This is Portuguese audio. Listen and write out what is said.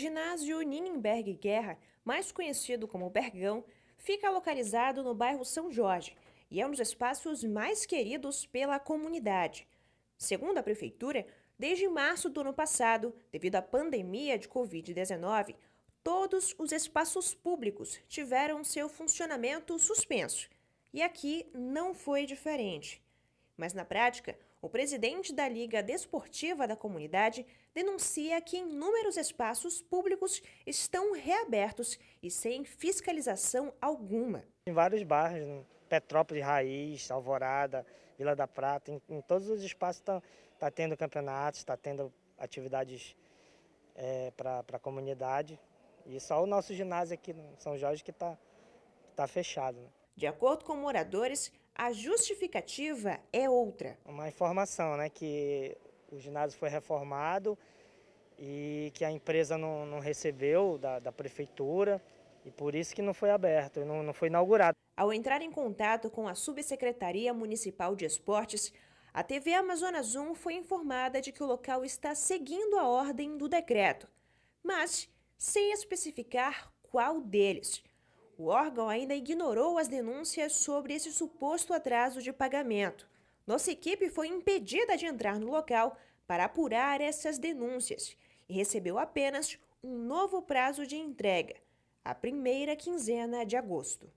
ginásio Ninenberg Guerra, mais conhecido como Bergão, fica localizado no bairro São Jorge e é um dos espaços mais queridos pela comunidade. Segundo a prefeitura, desde março do ano passado, devido à pandemia de Covid-19, todos os espaços públicos tiveram seu funcionamento suspenso. E aqui não foi diferente. Mas na prática, o presidente da Liga Desportiva da comunidade denuncia que inúmeros espaços públicos estão reabertos e sem fiscalização alguma. Em vários bairros, né? Petrópolis Raiz, Alvorada, Vila da Prata, em, em todos os espaços está tá tendo campeonatos, está tendo atividades é, para a comunidade. E só o nosso ginásio aqui, São Jorge, que está tá fechado. Né? De acordo com moradores, a justificativa é outra. Uma informação, né, que o ginásio foi reformado e que a empresa não, não recebeu da, da, prefeitura e por isso que não foi aberto, não, não foi inaugurado. Ao entrar em contato com a Subsecretaria Municipal de Esportes, a TV Amazonas 1 foi informada de que o local está seguindo a ordem do decreto, mas sem especificar qual deles. O órgão ainda ignorou as denúncias sobre esse suposto atraso de pagamento. Nossa equipe foi impedida de entrar no local para apurar essas denúncias e recebeu apenas um novo prazo de entrega, a primeira quinzena de agosto.